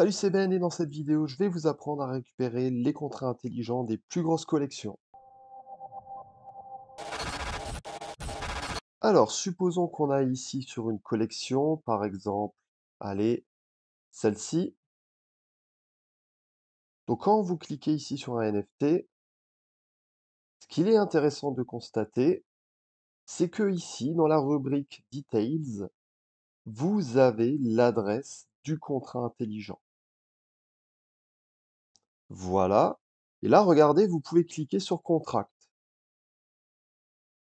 Salut, c'est Ben et dans cette vidéo, je vais vous apprendre à récupérer les contrats intelligents des plus grosses collections. Alors, supposons qu'on a ici sur une collection, par exemple, allez, celle-ci. Donc quand vous cliquez ici sur un NFT, ce qu'il est intéressant de constater, c'est que ici, dans la rubrique Details, vous avez l'adresse du contrat intelligent. Voilà. Et là, regardez, vous pouvez cliquer sur Contract.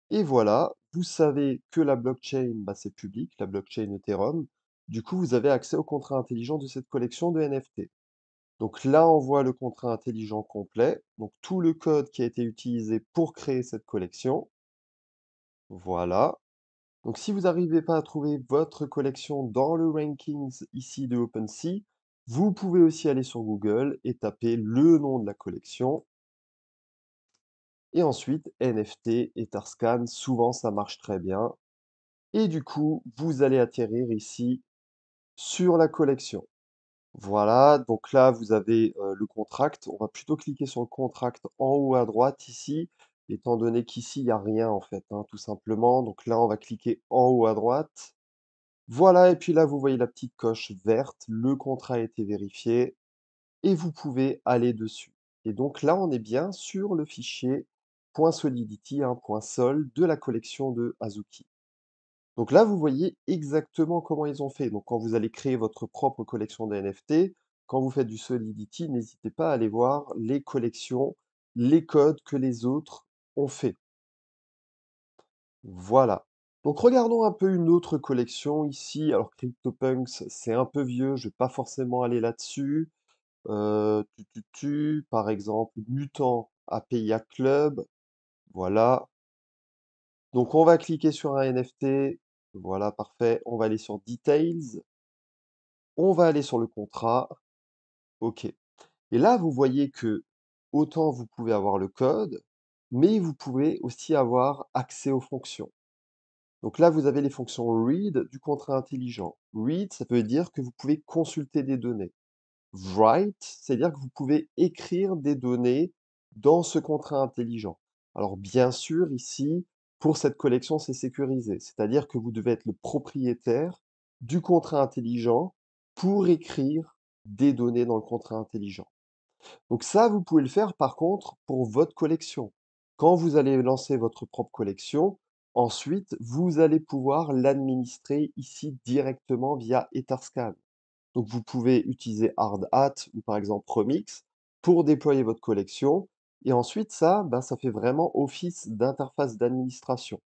Et voilà, vous savez que la blockchain, bah, c'est public, la blockchain Ethereum. Du coup, vous avez accès au contrat intelligent de cette collection de NFT. Donc là, on voit le contrat intelligent complet, donc tout le code qui a été utilisé pour créer cette collection. Voilà. Donc si vous n'arrivez pas à trouver votre collection dans le rankings ici de OpenSea, vous pouvez aussi aller sur Google et taper le nom de la collection. Et ensuite, NFT et Tarscan, souvent ça marche très bien. Et du coup, vous allez atterrir ici sur la collection. Voilà, donc là, vous avez le contract. On va plutôt cliquer sur le contract en haut à droite ici, étant donné qu'ici, il n'y a rien en fait, hein, tout simplement. Donc là, on va cliquer en haut à droite. Voilà, et puis là, vous voyez la petite coche verte, le contrat a été vérifié et vous pouvez aller dessus. Et donc là, on est bien sur le fichier .solidity, .sol de la collection de Azuki. Donc là, vous voyez exactement comment ils ont fait. Donc quand vous allez créer votre propre collection de NFT, quand vous faites du Solidity, n'hésitez pas à aller voir les collections, les codes que les autres ont fait. Voilà. Donc regardons un peu une autre collection ici. Alors CryptoPunks, c'est un peu vieux, je ne vais pas forcément aller là-dessus. Euh, tu, tu, tu, par exemple, Mutant APIA Club. Voilà. Donc on va cliquer sur un NFT. Voilà, parfait. On va aller sur Details. On va aller sur le contrat. OK. Et là, vous voyez que autant vous pouvez avoir le code, mais vous pouvez aussi avoir accès aux fonctions. Donc là, vous avez les fonctions read du contrat intelligent. Read, ça veut dire que vous pouvez consulter des données. Write, c'est-à-dire que vous pouvez écrire des données dans ce contrat intelligent. Alors bien sûr, ici, pour cette collection, c'est sécurisé, c'est-à-dire que vous devez être le propriétaire du contrat intelligent pour écrire des données dans le contrat intelligent. Donc ça, vous pouvez le faire par contre pour votre collection. Quand vous allez lancer votre propre collection, Ensuite, vous allez pouvoir l'administrer ici directement via Etherscan. Donc vous pouvez utiliser Hardhat ou par exemple Promix pour déployer votre collection. Et ensuite, ça, ben, ça fait vraiment office d'interface d'administration.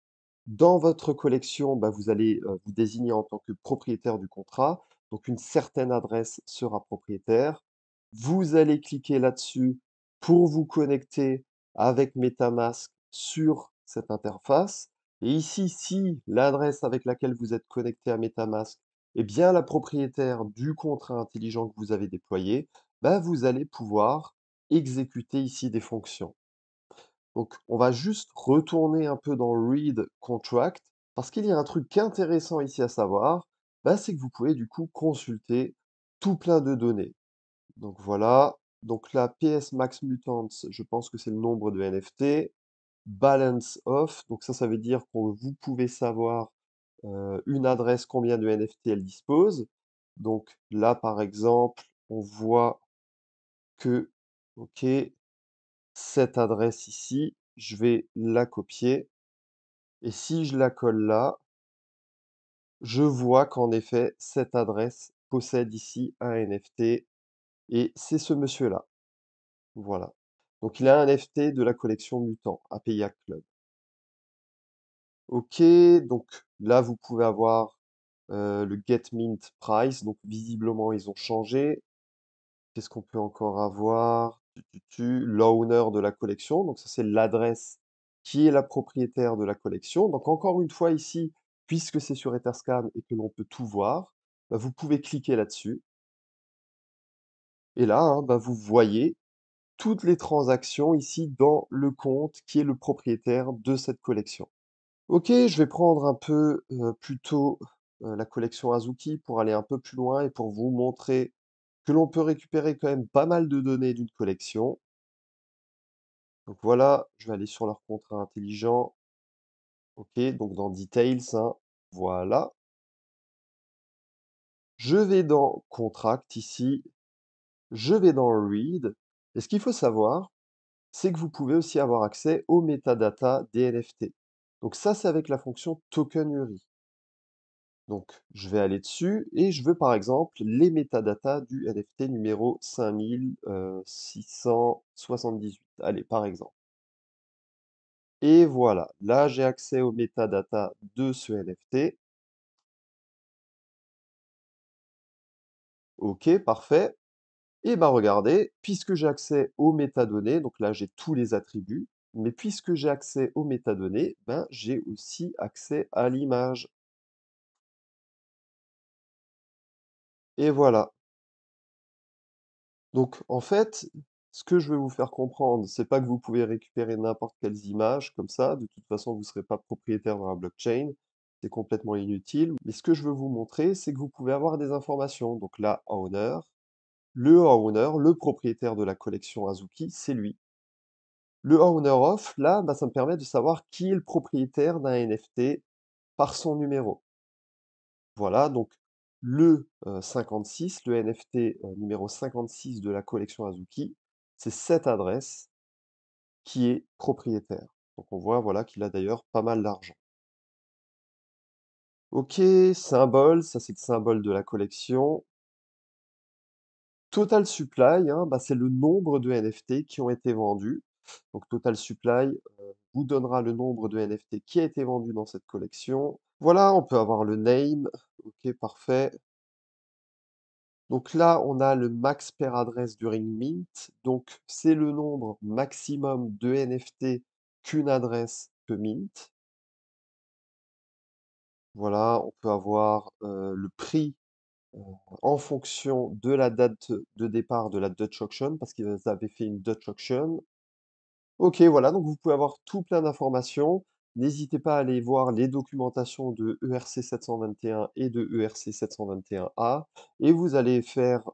Dans votre collection, ben, vous allez euh, vous désigner en tant que propriétaire du contrat. Donc une certaine adresse sera propriétaire. Vous allez cliquer là-dessus pour vous connecter avec MetaMask sur cette interface. Et ici, si l'adresse avec laquelle vous êtes connecté à MetaMask est bien la propriétaire du contrat intelligent que vous avez déployé, bah, vous allez pouvoir exécuter ici des fonctions. Donc, on va juste retourner un peu dans Read Contract, parce qu'il y a un truc intéressant ici à savoir, bah, c'est que vous pouvez du coup consulter tout plein de données. Donc voilà, donc la PS Max Mutants, je pense que c'est le nombre de NFT balance off. Donc ça, ça veut dire que vous pouvez savoir une adresse, combien de NFT elle dispose. Donc là, par exemple, on voit que, OK, cette adresse ici, je vais la copier. Et si je la colle là, je vois qu'en effet, cette adresse possède ici un NFT. Et c'est ce monsieur-là. Voilà. Donc il a un NFT de la collection Mutant, APIA Club. Ok, donc là vous pouvez avoir euh, le Get Mint Price, donc visiblement ils ont changé. Qu'est-ce qu'on peut encore avoir L'owner de la collection, donc ça c'est l'adresse qui est la propriétaire de la collection. Donc encore une fois ici, puisque c'est sur Etherscan et que l'on peut tout voir, bah, vous pouvez cliquer là-dessus. Et là, hein, bah, vous voyez toutes les transactions ici dans le compte qui est le propriétaire de cette collection. Ok, je vais prendre un peu plutôt la collection Azuki pour aller un peu plus loin et pour vous montrer que l'on peut récupérer quand même pas mal de données d'une collection. Donc voilà, je vais aller sur leur contrat intelligent. Ok, donc dans Details, hein, voilà. Je vais dans Contract ici. Je vais dans Read. Et ce qu'il faut savoir, c'est que vous pouvez aussi avoir accès aux metadata des NFT. Donc ça, c'est avec la fonction token Donc je vais aller dessus et je veux par exemple les metadata du NFT numéro 5678. Euh, Allez, par exemple. Et voilà, là j'ai accès aux metadata de ce NFT. Ok, parfait. Et eh ben regardez, puisque j'ai accès aux métadonnées, donc là j'ai tous les attributs, mais puisque j'ai accès aux métadonnées, ben j'ai aussi accès à l'image. Et voilà. Donc en fait, ce que je veux vous faire comprendre, c'est pas que vous pouvez récupérer n'importe quelles images comme ça, de toute façon vous ne serez pas propriétaire dans la blockchain, c'est complètement inutile, mais ce que je veux vous montrer, c'est que vous pouvez avoir des informations, donc là, honneur, le owner, le propriétaire de la collection Azuki, c'est lui. Le owner of, là, bah, ça me permet de savoir qui est le propriétaire d'un NFT par son numéro. Voilà, donc le 56, le NFT numéro 56 de la collection Azuki, c'est cette adresse qui est propriétaire. Donc on voit voilà, qu'il a d'ailleurs pas mal d'argent. Ok, symbole, ça c'est le symbole de la collection. Total supply, hein, bah, c'est le nombre de NFT qui ont été vendus. Donc Total Supply euh, vous donnera le nombre de NFT qui a été vendu dans cette collection. Voilà, on peut avoir le name. Ok, parfait. Donc là, on a le max per adresse du mint. Donc c'est le nombre maximum de NFT qu'une adresse peut mint. Voilà, on peut avoir euh, le prix en fonction de la date de départ de la Dutch Auction, parce qu'ils avaient fait une Dutch Auction. OK, voilà, donc vous pouvez avoir tout plein d'informations. N'hésitez pas à aller voir les documentations de ERC-721 et de ERC-721A et vous allez faire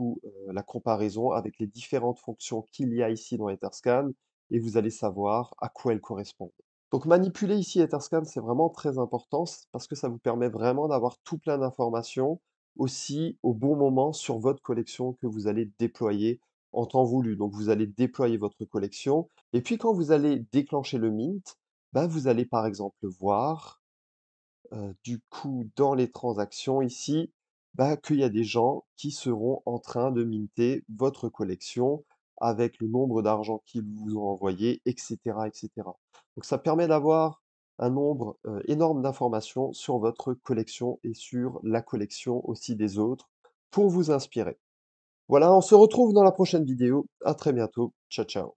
euh, la comparaison avec les différentes fonctions qu'il y a ici dans Etherscan et vous allez savoir à quoi elles correspondent. Donc manipuler ici Etherscan, c'est vraiment très important, parce que ça vous permet vraiment d'avoir tout plein d'informations aussi au bon moment sur votre collection que vous allez déployer en temps voulu. Donc vous allez déployer votre collection et puis quand vous allez déclencher le mint, bah, vous allez par exemple voir du coup dans les transactions ici bah, qu'il y a des gens qui seront en train de minter votre collection avec le nombre d'argent qu'ils vous ont envoyé, etc., etc. Donc ça permet d'avoir un nombre énorme d'informations sur votre collection et sur la collection aussi des autres pour vous inspirer. Voilà, on se retrouve dans la prochaine vidéo. À très bientôt. Ciao, ciao.